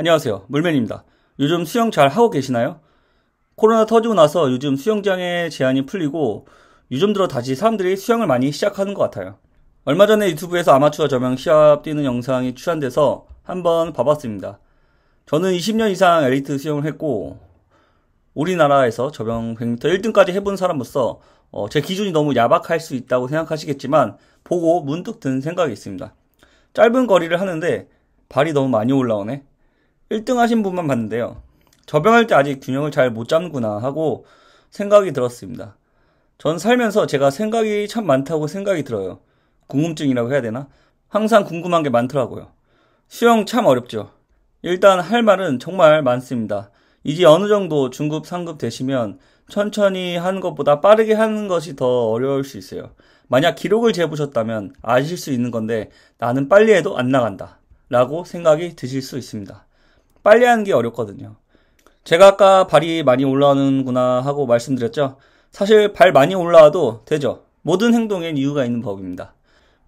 안녕하세요. 물맨입니다. 요즘 수영 잘 하고 계시나요? 코로나 터지고 나서 요즘 수영장의 제한이 풀리고 요즘 들어 다시 사람들이 수영을 많이 시작하는 것 같아요. 얼마 전에 유튜브에서 아마추어 저명 시합 뛰는 영상이 출연돼서 한번 봐봤습니다. 저는 20년 이상 엘리트 수영을 했고 우리나라에서 저병 100m 1등까지 해본 사람으로서 어, 제 기준이 너무 야박할 수 있다고 생각하시겠지만 보고 문득 든 생각이 있습니다. 짧은 거리를 하는데 발이 너무 많이 올라오네. 1등 하신 분만 봤는데요. 저병할 때 아직 균형을 잘 못 잡는구나 하고 생각이 들었습니다. 전 살면서 제가 생각이 참 많다고 생각이 들어요. 궁금증이라고 해야 되나? 항상 궁금한 게 많더라고요. 수영 참 어렵죠. 일단 할 말은 정말 많습니다. 이제 어느 정도 중급, 상급 되시면 천천히 하는 것보다 빠르게 하는 것이 더 어려울 수 있어요. 만약 기록을 재보셨다면 아실 수 있는 건데 나는 빨리 해도 안 나간다. 라고 생각이 드실 수 있습니다. 빨리 하는 게 어렵거든요. 제가 아까 발이 많이 올라오는구나 하고 말씀드렸죠. 사실 발 많이 올라와도 되죠. 모든 행동엔 이유가 있는 법입니다.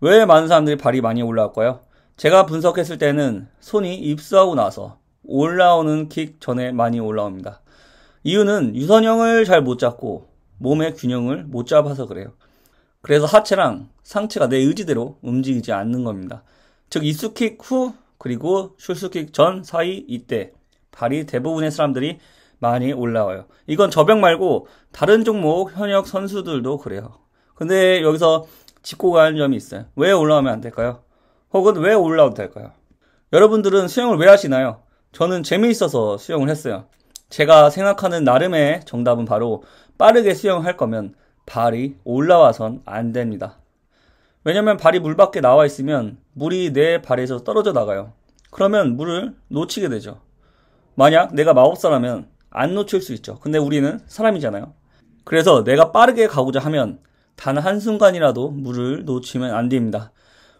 왜 많은 사람들이 발이 많이 올라왔고요? 제가 분석했을 때는 손이 입수하고 나서 올라오는 킥 전에 많이 올라옵니다. 이유는 유선형을 잘 못 잡고 몸의 균형을 못 잡아서 그래요. 그래서 하체랑 상체가 내 의지대로 움직이지 않는 겁니다. 즉, 입수킥 후 그리고 슛석킥전 사이 이때 발이 대부분의 사람들이 많이 올라와요. 이건 저병 말고 다른 종목 현역 선수들도 그래요. 근데 여기서 짚고 가는 점이 있어요. 왜 올라오면 안 될까요? 혹은 왜 올라와도 될까요? 여러분들은 수영을 왜 하시나요? 저는 재미있어서 수영을 했어요. 제가 생각하는 나름의 정답은 바로 빠르게 수영할 거면 발이 올라와선 안 됩니다. 왜냐면 발이 물 밖에 나와 있으면 물이 내 발에서 떨어져 나가요. 그러면 물을 놓치게 되죠. 만약 내가 마법사라면 안 놓칠 수 있죠. 근데 우리는 사람이잖아요. 그래서 내가 빠르게 가고자 하면 단 한순간이라도 물을 놓치면 안 됩니다.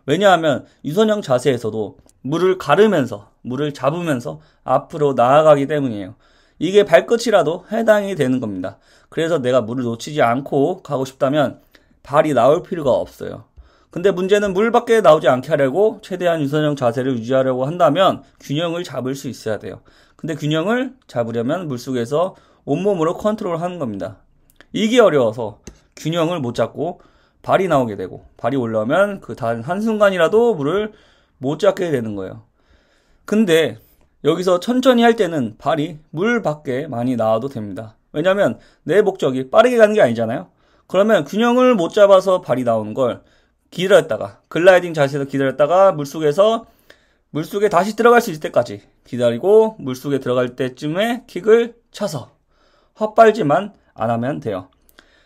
왜냐하면 유선형 자세에서도 물을 가르면서, 물을 잡으면서 앞으로 나아가기 때문이에요. 이게 발끝이라도 해당이 되는 겁니다. 그래서 내가 물을 놓치지 않고 가고 싶다면 발이 나올 필요가 없어요. 근데 문제는 물 밖에 나오지 않게 하려고 최대한 유선형 자세를 유지하려고 한다면 균형을 잡을 수 있어야 돼요. 근데 균형을 잡으려면 물속에서 온몸으로 컨트롤하는 겁니다. 이게 어려워서 균형을 못 잡고 발이 나오게 되고 발이 올라오면 그 단 한순간이라도 물을 못 잡게 되는 거예요. 근데 여기서 천천히 할 때는 발이 물 밖에 많이 나와도 됩니다. 왜냐면 내 목적이 빠르게 가는 게 아니잖아요. 그러면 균형을 못 잡아서 발이 나오는 걸 기다렸다가 글라이딩 자세에서 기다렸다가 물속에서 물속에 다시 들어갈 수 있을 때까지 기다리고 물속에 들어갈 때쯤에 킥을 쳐서헛발지만안 하면 돼요.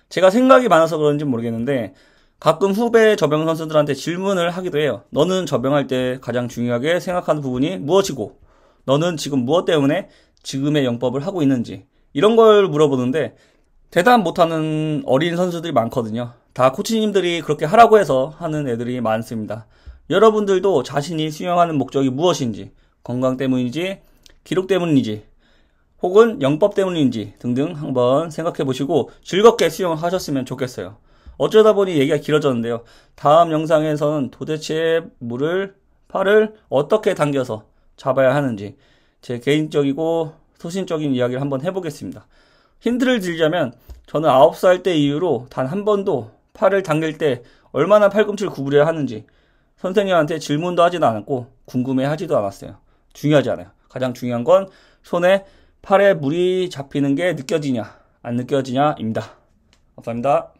제가 생각이 많아서 그런지 모르겠는데 가끔 후배 저병 선수들한테 질문을 하기도 해요. 너는 저병할 때 가장 중요하게 생각하는 부분이 무엇이고 너는 지금 무엇 때문에 지금의 영법을 하고 있는지 이런 걸 물어보는데 대답 못하는 어린 선수들이 많거든요. 다 코치님들이 그렇게 하라고 해서 하는 애들이 많습니다. 여러분들도 자신이 수영하는 목적이 무엇인지, 건강 때문인지, 기록 때문인지, 혹은 영법 때문인지 등등 한번 생각해 보시고 즐겁게 수영하셨으면 좋겠어요. 어쩌다 보니 얘기가 길어졌는데요. 다음 영상에서는 도대체 물을, 팔을 어떻게 당겨서 잡아야 하는지 제 개인적이고 소신적인 이야기를 한번 해보겠습니다. 힌트를 드리자면 저는 9살 때 이후로 단 한 번도 팔을 당길 때 얼마나 팔꿈치를 구부려야 하는지 선생님한테 질문도 하지도 않았고 궁금해하지도 않았어요. 중요하지 않아요. 가장 중요한 건 손에 팔에 물이 잡히는 게 느껴지냐 안 느껴지냐입니다. 감사합니다.